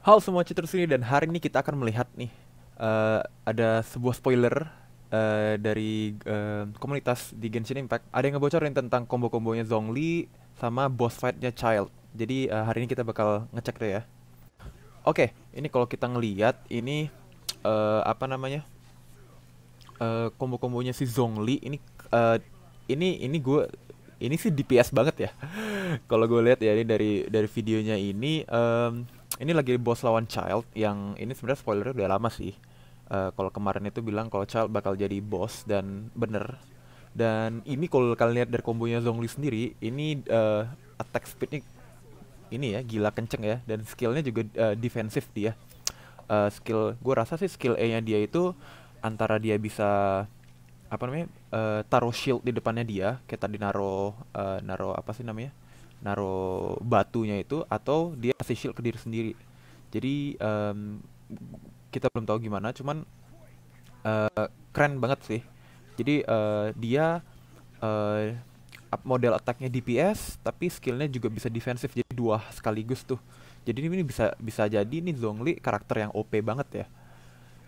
Halo semua Citra ini dan hari ini kita akan melihat nih uh, ada sebuah spoiler uh, dari uh, komunitas di Genshin Impact. Ada yang ngebocorin tentang combo-kombonya Zhongli sama boss fight-nya Child. Jadi uh, hari ini kita bakal ngecek deh ya. Oke, okay, ini kalau kita ngelihat ini uh, apa namanya? Uh, combo-kombonya si Zhongli ini uh, ini ini gue ini sih DPS banget ya. kalau gue lihat ya ini dari dari videonya ini um, ini lagi bos lawan Child yang ini sebenarnya spoilernya udah lama sih. Uh, kalau kemarin itu bilang kalau Child bakal jadi bos dan bener. Dan ini kalau kalian lihat dari kombonya Zhongli sendiri, ini uh, attack speednya ini ya gila kenceng ya dan skillnya juga uh, eh, defensif dia. Uh, skill gue rasa sih skill E-nya dia itu antara dia bisa apa namanya uh, taruh shield di depannya dia kayak tadi naro uh, naro apa sih namanya naro batunya itu atau dia kasih shield ke diri sendiri jadi um, kita belum tahu gimana cuman uh, keren banget sih jadi uh, dia uh, model attacknya DPS tapi skillnya juga bisa defensif jadi dua sekaligus tuh jadi ini bisa bisa jadi nih Zhongli karakter yang OP banget ya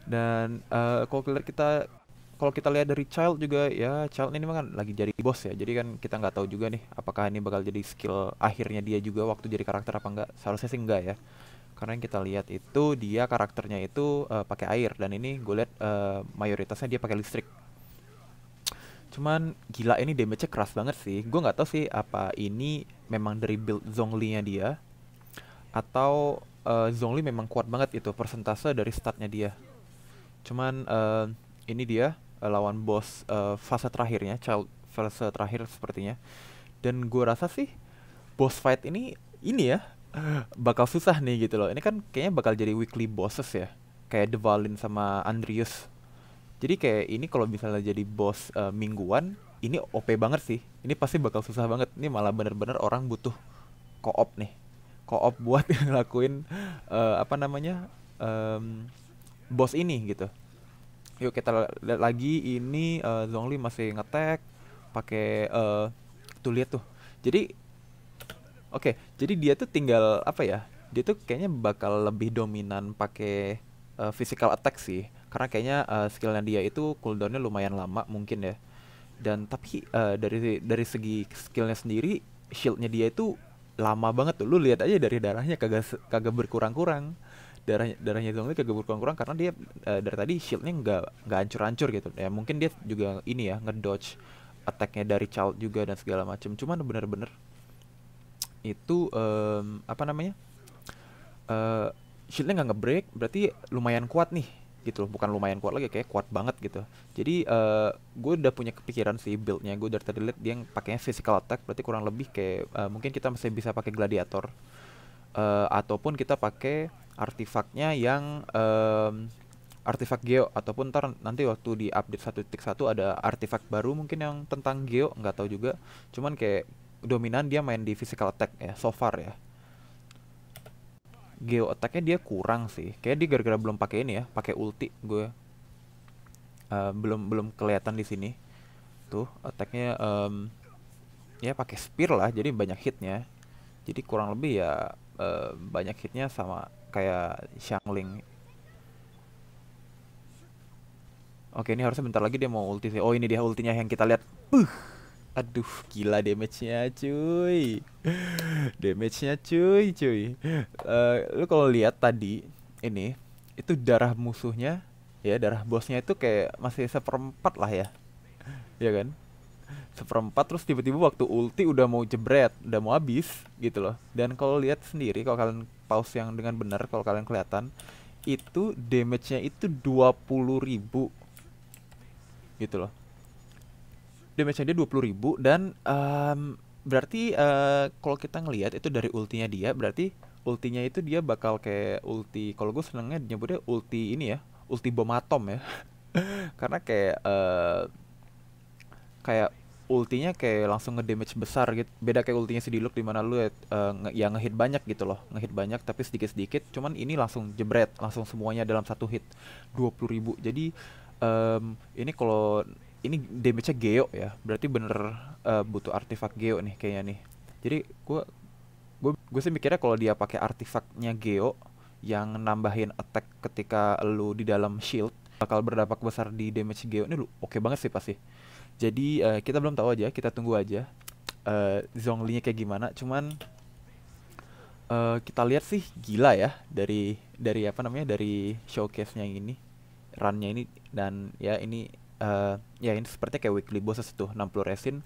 dan uh, kalau kita kalau kita lihat dari child juga ya child ini kan lagi jadi bos ya jadi kan kita nggak tahu juga nih apakah ini bakal jadi skill akhirnya dia juga waktu jadi karakter apa enggak seharusnya sih enggak ya karena yang kita lihat itu dia karakternya itu uh, pakai air dan ini gue lihat uh, mayoritasnya dia pakai listrik cuman gila ini damage-nya keras banget sih gue nggak tahu sih apa ini memang dari build Zhongli nya dia atau uh, eh, Zhongli memang kuat banget itu persentase dari statnya dia cuman uh, ini dia uh, lawan bos uh, fase terakhirnya child fase terakhir sepertinya dan gue rasa sih boss fight ini ini ya bakal susah nih gitu loh ini kan kayaknya bakal jadi weekly bosses ya kayak Devalin sama Andrius jadi kayak ini kalau misalnya jadi bos uh, eh, mingguan ini OP banget sih ini pasti bakal susah banget ini malah bener-bener orang butuh koop nih koop buat ngelakuin uh, apa namanya um, bos ini gitu Yuk kita lihat lagi ini uh, Zhongli masih ngetek pakai uh, tuh lihat tuh. Jadi oke, okay, jadi dia tuh tinggal apa ya? Dia tuh kayaknya bakal lebih dominan pakai uh, physical attack sih karena kayaknya uh, skillnya dia itu cooldownnya lumayan lama mungkin ya dan tapi uh, dari dari segi skillnya sendiri shieldnya dia itu lama banget tuh lu lihat aja dari darahnya kagak kagak berkurang-kurang darah darahnya itu Li kagak berkurang-kurang karena dia uh, dari tadi shieldnya nggak nggak hancur-hancur gitu ya mungkin dia juga ini ya ngedodge attacknya dari child juga dan segala macam cuman bener-bener itu um, apa namanya uh, shieldnya nggak ngebreak berarti lumayan kuat nih gitu loh bukan lumayan kuat lagi kayak kuat banget gitu jadi uh, gue udah punya kepikiran sih buildnya gue dari tadi liat dia yang pakainya physical attack berarti kurang lebih kayak uh, mungkin kita masih bisa pakai gladiator uh, ataupun kita pakai artifaknya yang um, artifak geo ataupun ntar nanti waktu di update 1.1 ada artifak baru mungkin yang tentang geo nggak tahu juga cuman kayak dominan dia main di physical attack ya so far ya geo attacknya dia kurang sih kayak dia gara-gara belum pakai ini ya pakai ulti gue uh, belum belum kelihatan di sini tuh attacknya um, ya pakai spear lah jadi banyak hitnya jadi kurang lebih ya uh, banyak hitnya sama kayak Xiangling Oke ini harusnya bentar lagi dia mau ulti sih. Oh ini dia ultinya yang kita lihat Puh. Aduh gila damage-nya cuy Damage-nya cuy cuy uh, Lu kalau lihat tadi ini Itu darah musuhnya Ya darah bosnya itu kayak masih seperempat lah ya Iya kan seperempat terus tiba-tiba waktu ulti udah mau jebret udah mau habis gitu loh dan kalau lihat sendiri kalau kalian pause yang dengan benar kalau kalian kelihatan itu damage-nya itu 20.000 gitu loh. Damage-nya dia 20.000 dan um, berarti uh, kalau kita ngelihat itu dari ultinya dia berarti ultinya itu dia bakal kayak ulti kalau gue senengnya nyebutnya ulti ini ya, ulti bom atom ya. Karena kayak uh, kayak ultinya kayak langsung ngedamage besar gitu. Beda kayak ultinya si Diluc di mana lu uh, nge ya ngehit banyak gitu loh. Ngehit banyak tapi sedikit-sedikit. Cuman ini langsung jebret, langsung semuanya dalam satu hit 20 ribu. Jadi um, ini kalau ini damage-nya geo ya. Berarti bener uh, butuh artefak geo nih kayaknya nih. Jadi gua gua gue sih mikirnya kalau dia pakai artefaknya geo yang nambahin attack ketika lu di dalam shield bakal berdampak besar di damage geo ini lu oke okay banget sih pasti jadi uh, kita belum tahu aja, kita tunggu aja uh, eh, Zhongli-nya kayak gimana. Cuman uh, kita lihat sih gila ya dari dari apa namanya dari showcase-nya ini, runnya ini dan ya ini uh, ya ini sepertinya kayak weekly bosses tuh 60 resin.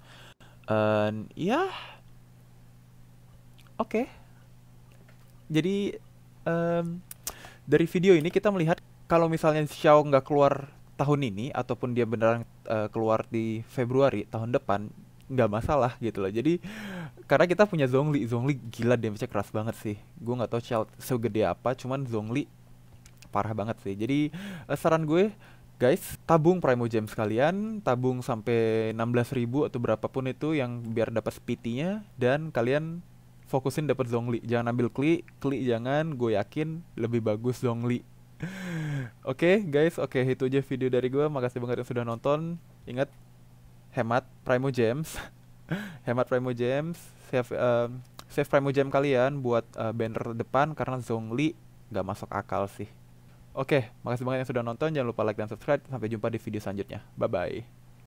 Uh, ya oke. Okay. Jadi um, dari video ini kita melihat kalau misalnya Xiao nggak keluar tahun ini ataupun dia beneran uh, keluar di Februari tahun depan nggak masalah gitu loh jadi karena kita punya Zhongli Zhongli gila damage nya keras banget sih gue nggak tahu Child segede apa cuman Zhongli parah banget sih jadi uh, saran gue guys tabung primo gems sekalian tabung sampai 16.000 atau berapapun itu yang biar dapat speednya dan kalian fokusin dapat Zhongli jangan ambil Kli Kli jangan gue yakin lebih bagus Zhongli Oke okay, guys, oke okay, itu aja video dari gue. Makasih banget yang sudah nonton. Ingat hemat Primo James, hemat Primo James, save uh, save Primo James kalian buat uh, banner depan karena Zhongli gak masuk akal sih. Oke, okay, makasih banget yang sudah nonton. Jangan lupa like dan subscribe. Sampai jumpa di video selanjutnya. Bye bye.